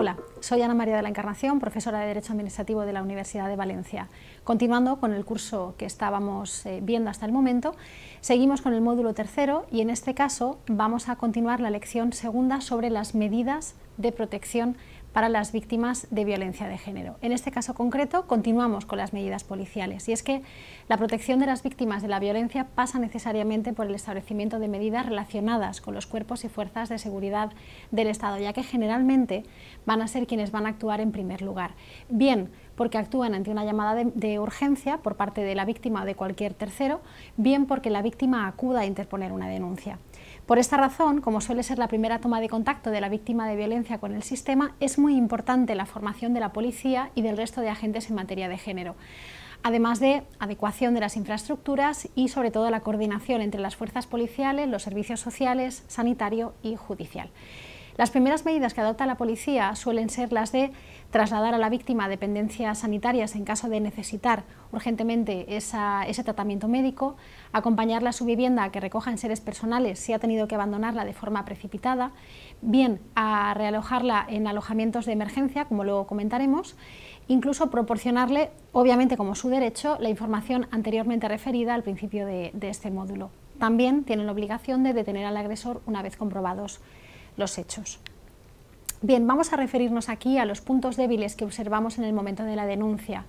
Hola, soy Ana María de la Encarnación, profesora de Derecho Administrativo de la Universidad de Valencia. Continuando con el curso que estábamos eh, viendo hasta el momento, seguimos con el módulo tercero y en este caso vamos a continuar la lección segunda sobre las medidas de protección para las víctimas de violencia de género. En este caso concreto, continuamos con las medidas policiales y es que la protección de las víctimas de la violencia pasa necesariamente por el establecimiento de medidas relacionadas con los cuerpos y fuerzas de seguridad del Estado, ya que generalmente van a ser quienes van a actuar en primer lugar, bien porque actúan ante una llamada de, urgencia por parte de la víctima o de cualquier tercero, bien porque la víctima acuda a interponer una denuncia. Por esta razón, como suele ser la primera toma de contacto de la víctima de violencia con el sistema, es muy importante la formación de la policía y del resto de agentes en materia de género, además de adecuación de las infraestructuras y sobre todo la coordinación entre las fuerzas policiales, los servicios sociales, sanitario y judicial. Las primeras medidas que adopta la policía suelen ser las de trasladar a la víctima a dependencias sanitarias en caso de necesitar urgentemente ese tratamiento médico, acompañarla a su vivienda a que recojan seres personales si ha tenido que abandonarla de forma precipitada, bien a realojarla en alojamientos de emergencia, como luego comentaremos, incluso proporcionarle, obviamente como su derecho, la información anteriormente referida al principio de, de este módulo. También tienen la obligación de detener al agresor una vez comprobados los hechos. Bien, vamos a referirnos aquí a los puntos débiles que observamos en el momento de la denuncia.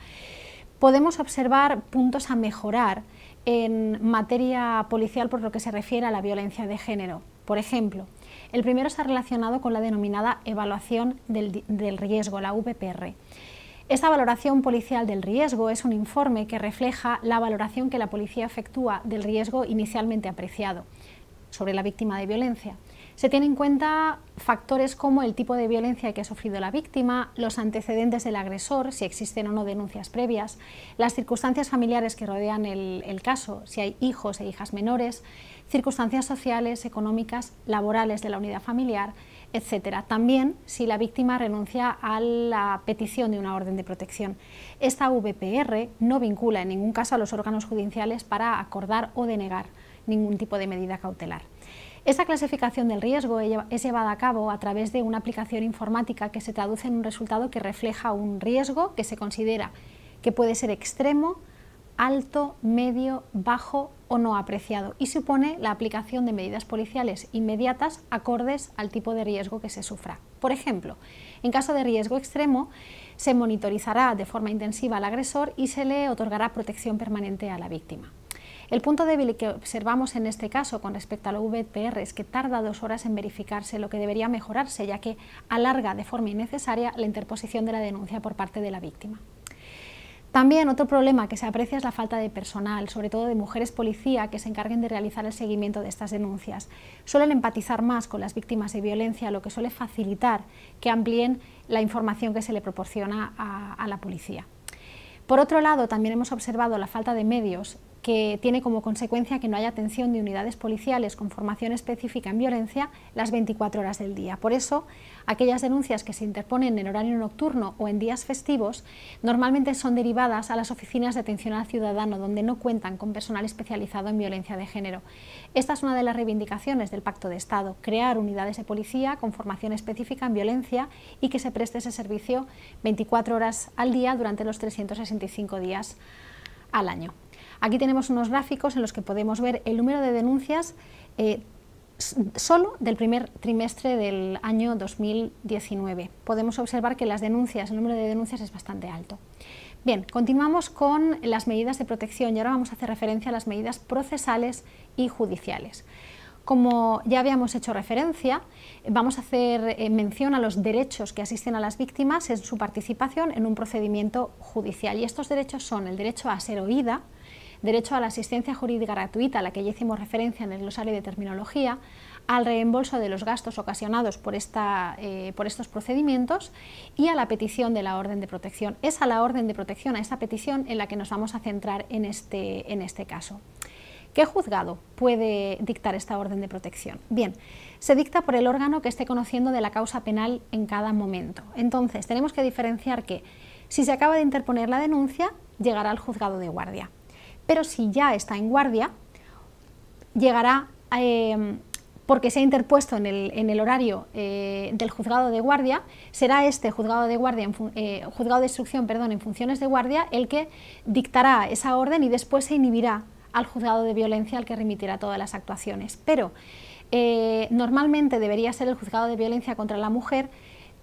Podemos observar puntos a mejorar en materia policial por lo que se refiere a la violencia de género. Por ejemplo, el primero está relacionado con la denominada evaluación del, riesgo, la VPR. Esta valoración policial del riesgo es un informe que refleja la valoración que la policía efectúa del riesgo inicialmente apreciado sobre la víctima de violencia. Se tienen en cuenta factores como el tipo de violencia que ha sufrido la víctima, los antecedentes del agresor, si existen o no denuncias previas, las circunstancias familiares que rodean el, caso, si hay hijos e hijas menores, circunstancias sociales, económicas, laborales de la unidad familiar, etc. También si la víctima renuncia a la petición de una orden de protección. Esta VPR no vincula en ningún caso a los órganos judiciales para acordar o denegar ningún tipo de medida cautelar. Esta clasificación del riesgo es llevada a cabo a través de una aplicación informática que se traduce en un resultado que refleja un riesgo que se considera que puede ser extremo, alto, medio, bajo o no apreciado y supone la aplicación de medidas policiales inmediatas acordes al tipo de riesgo que se sufra. Por ejemplo, en caso de riesgo extremo, se monitorizará de forma intensiva al agresor y se le otorgará protección permanente a la víctima. El punto débil que observamos en este caso con respecto a la VPR es que tarda dos horas en verificarse, lo que debería mejorarse, ya que alarga de forma innecesaria la interposición de la denuncia por parte de la víctima. También otro problema que se aprecia es la falta de personal, sobre todo de mujeres policía que se encarguen de realizar el seguimiento de estas denuncias. Suelen empatizar más con las víctimas de violencia, lo que suele facilitar que amplíen la información que se le proporciona a, a la policía. Por otro lado, también hemos observado la falta de medios que tiene como consecuencia que no haya atención de unidades policiales con formación específica en violencia las 24 horas del día. Por eso, aquellas denuncias que se interponen en horario nocturno o en días festivos normalmente son derivadas a las oficinas de atención al ciudadano, donde no cuentan con personal especializado en violencia de género. Esta es una de las reivindicaciones del Pacto de Estado, crear unidades de policía con formación específica en violencia y que se preste ese servicio 24 horas al día durante los 365 días al año. Aquí tenemos unos gráficos en los que podemos ver el número de denuncias eh, solo del primer trimestre del año 2019. Podemos observar que las denuncias, el número de denuncias es bastante alto. Bien, continuamos con las medidas de protección y ahora vamos a hacer referencia a las medidas procesales y judiciales. Como ya habíamos hecho referencia, vamos a hacer eh, mención a los derechos que asisten a las víctimas en su participación en un procedimiento judicial. Y estos derechos son el derecho a ser oída, derecho a la asistencia jurídica gratuita, a la que ya hicimos referencia en el glosario de terminología, al reembolso de los gastos ocasionados por, esta, eh, por estos procedimientos y a la petición de la orden de protección. Es a la orden de protección, a esa petición, en la que nos vamos a centrar en este, en este caso. ¿Qué juzgado puede dictar esta orden de protección? Bien, se dicta por el órgano que esté conociendo de la causa penal en cada momento. Entonces, tenemos que diferenciar que si se acaba de interponer la denuncia, llegará al juzgado de guardia pero si ya está en guardia, llegará eh, porque se ha interpuesto en el, en el horario eh, del juzgado de guardia, será este juzgado de, guardia en eh, juzgado de instrucción perdón, en funciones de guardia el que dictará esa orden y después se inhibirá al juzgado de violencia al que remitirá todas las actuaciones. Pero normalmente debería ser el juzgado de violencia contra la mujer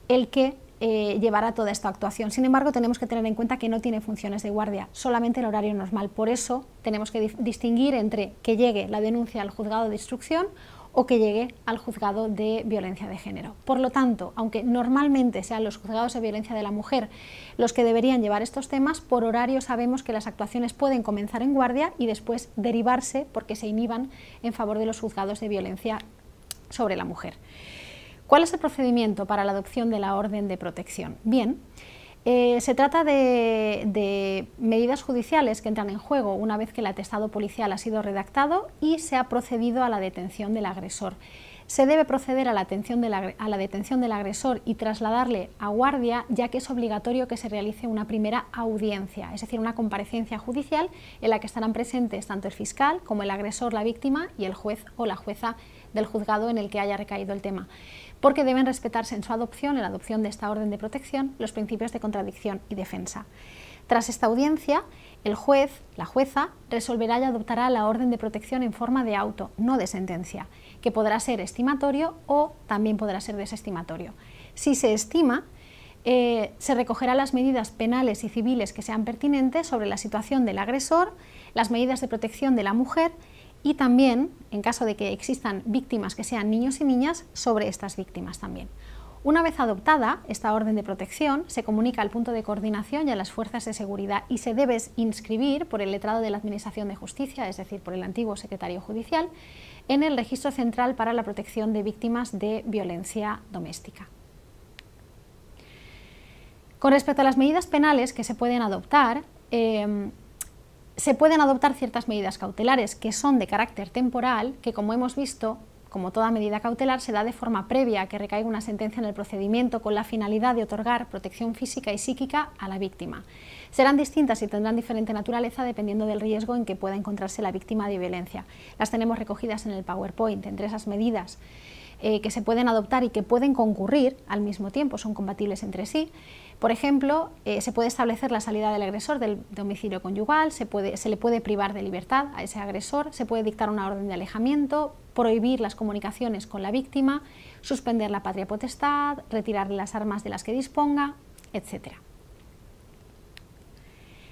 el que eh, llevará toda esta actuación. Sin embargo, tenemos que tener en cuenta que no tiene funciones de guardia, solamente el horario normal. Por eso tenemos que distinguir entre que llegue la denuncia al juzgado de instrucción o que llegue al juzgado de violencia de género. Por lo tanto, aunque normalmente sean los juzgados de violencia de la mujer los que deberían llevar estos temas, por horario sabemos que las actuaciones pueden comenzar en guardia y después derivarse porque se inhiban en favor de los juzgados de violencia sobre la mujer. ¿Cuál es el procedimiento para la adopción de la orden de protección? Bien, eh, se trata de, medidas judiciales que entran en juego una vez que el atestado policial ha sido redactado y se ha procedido a la detención del agresor se debe proceder a la, detención del agresor y trasladarle a guardia, ya que es obligatorio que se realice una primera audiencia, es decir, una comparecencia judicial en la que estarán presentes tanto el fiscal como el agresor, la víctima y el juez o la jueza del juzgado en el que haya recaído el tema, porque deben respetarse en su adopción, en la adopción de esta orden de protección, los principios de contradicción y defensa. Tras esta audiencia, el juez, la jueza, resolverá y adoptará la orden de protección en forma de auto, no de sentencia que podrá ser estimatorio o también podrá ser desestimatorio. Si se estima, eh, se recogerán las medidas penales y civiles que sean pertinentes sobre la situación del agresor, las medidas de protección de la mujer y también, en caso de que existan víctimas que sean niños y niñas, sobre estas víctimas también. Una vez adoptada, esta orden de protección se comunica al punto de coordinación y a las fuerzas de seguridad y se debe inscribir por el letrado de la Administración de Justicia, es decir, por el antiguo secretario judicial, en el Registro Central para la Protección de Víctimas de Violencia Doméstica. Con respecto a las medidas penales que se pueden adoptar, em, se pueden adoptar ciertas medidas cautelares que son de carácter temporal, que como hemos visto como toda medida cautelar, se da de forma previa a que recaiga una sentencia en el procedimiento con la finalidad de otorgar protección física y psíquica a la víctima. Serán distintas y tendrán diferente naturaleza dependiendo del riesgo en que pueda encontrarse la víctima de violencia. Las tenemos recogidas en el PowerPoint, entre esas medidas eh, que se pueden adoptar y que pueden concurrir al mismo tiempo, son compatibles entre sí. Por ejemplo, eh, se puede establecer la salida del agresor del domicilio conyugal, se, le puede privar de libertad a ese agresor, se puede dictar una orden de alejamiento, prohibir las comunicaciones con la víctima, suspender la patria potestad, retirarle las armas de las que disponga, etc.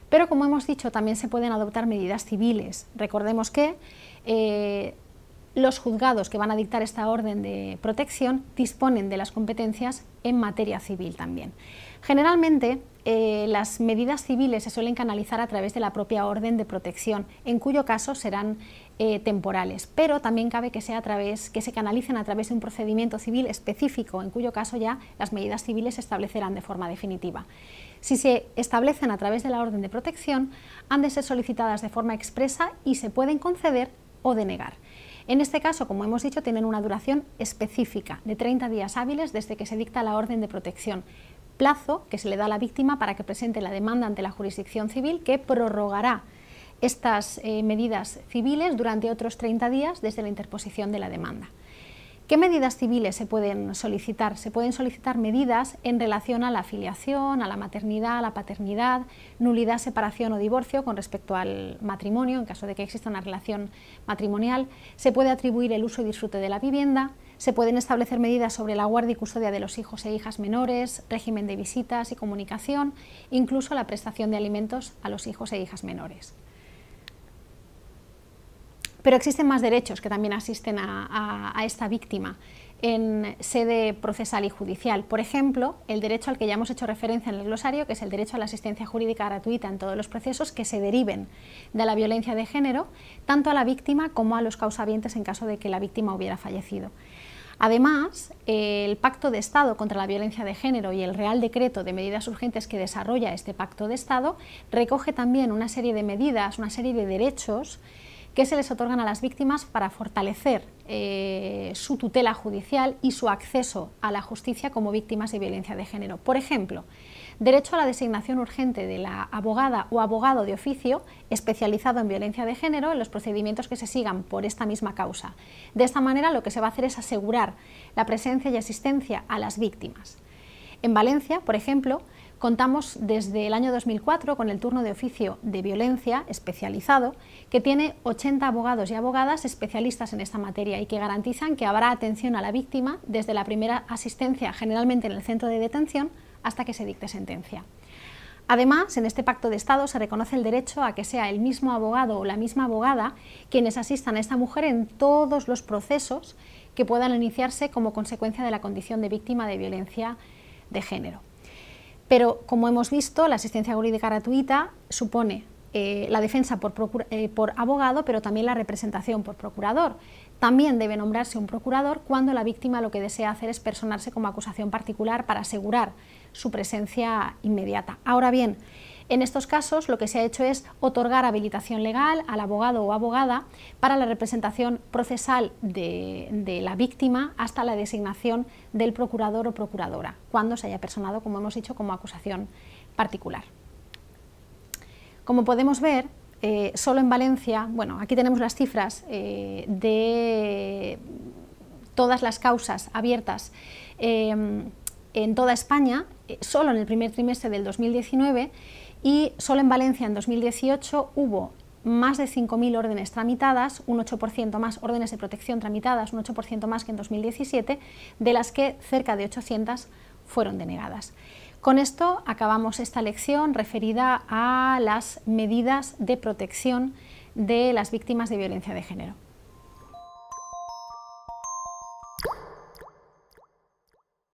Pero como hemos dicho, también se pueden adoptar medidas civiles. Recordemos que eh, los juzgados que van a dictar esta orden de protección disponen de las competencias en materia civil también. Generalmente, eh, las medidas civiles se suelen canalizar a través de la propia orden de protección, en cuyo caso serán eh, temporales, pero también cabe que, sea a través, que se canalicen a través de un procedimiento civil específico, en cuyo caso ya las medidas civiles se establecerán de forma definitiva. Si se establecen a través de la orden de protección, han de ser solicitadas de forma expresa y se pueden conceder o denegar. En este caso, como hemos dicho, tienen una duración específica de 30 días hábiles desde que se dicta la orden de protección, plazo que se le da a la víctima para que presente la demanda ante la jurisdicción civil que prorrogará estas eh, medidas civiles durante otros 30 días desde la interposición de la demanda. ¿Qué medidas civiles se pueden solicitar? Se pueden solicitar medidas en relación a la afiliación, a la maternidad, a la paternidad, nulidad, separación o divorcio con respecto al matrimonio, en caso de que exista una relación matrimonial. Se puede atribuir el uso y disfrute de la vivienda. Se pueden establecer medidas sobre la guardia y custodia de los hijos e hijas menores, régimen de visitas y comunicación, incluso la prestación de alimentos a los hijos e hijas menores. Pero existen más derechos que también asisten a, esta víctima en sede procesal y judicial. Por ejemplo, el derecho al que ya hemos hecho referencia en el glosario, que es el derecho a la asistencia jurídica gratuita en todos los procesos que se deriven de la violencia de género, tanto a la víctima como a los causavientes en caso de que la víctima hubiera fallecido. Además, el Pacto de Estado contra la Violencia de Género y el Real Decreto de Medidas Urgentes que desarrolla este Pacto de Estado recoge también una serie de medidas, una serie de derechos que se les otorgan a las víctimas para fortalecer eh, su tutela judicial y su acceso a la justicia como víctimas de violencia de género. Por ejemplo, derecho a la designación urgente de la abogada o abogado de oficio especializado en violencia de género en los procedimientos que se sigan por esta misma causa. De esta manera lo que se va a hacer es asegurar la presencia y asistencia a las víctimas. En Valencia, por ejemplo, contamos desde el año 2004 con el turno de oficio de violencia especializado, que tiene 80 abogados y abogadas especialistas en esta materia y que garantizan que habrá atención a la víctima desde la primera asistencia, generalmente en el centro de detención, hasta que se dicte sentencia. Además, en este pacto de Estado se reconoce el derecho a que sea el mismo abogado o la misma abogada quienes asistan a esta mujer en todos los procesos que puedan iniciarse como consecuencia de la condición de víctima de violencia de género. Pero, como hemos visto, la asistencia jurídica gratuita supone eh, la defensa por, eh, por, abogado, pero también la representación por procurador. También debe nombrarse un procurador cuando la víctima lo que desea hacer es personarse como acusación particular para asegurar su presencia inmediata. Ahora bien, en estos casos lo que se ha hecho es otorgar habilitación legal al abogado o abogada para la representación procesal de, la víctima hasta la designación del procurador o procuradora, cuando se haya personado, como hemos dicho, como acusación particular. Como podemos ver, eh, solo en Valencia, bueno, aquí tenemos las cifras eh, de todas las causas abiertas eh, en toda España, solo en el primer trimestre del 2019 y solo en Valencia en 2018 hubo más de 5.000 órdenes tramitadas, un 8% más órdenes de protección tramitadas, un 8% más que en 2017, de las que cerca de 800 fueron denegadas. Con esto acabamos esta lección referida a las medidas de protección de las víctimas de violencia de género.